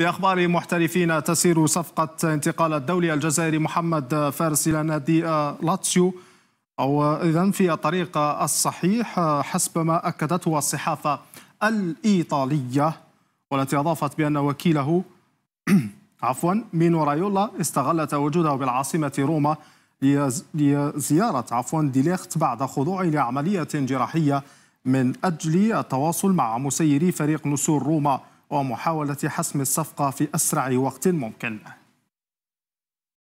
بأخبار محترفين تسير صفقة انتقال الدولي الجزائري محمد فارس إلى نادي آه، لاتسيو أو إذا في الطريق الصحيح آه، حسب ما أكدته الصحافة الإيطالية والتي أضافت بأن وكيله عفوا مينو رايولا استغل تواجده بالعاصمة روما لزيارة عفوا ديليخت بعد خضوعه لعملية جراحية من أجل التواصل مع مسيري فريق نسور روما ومحاولة حسم الصفقة في أسرع وقت ممكن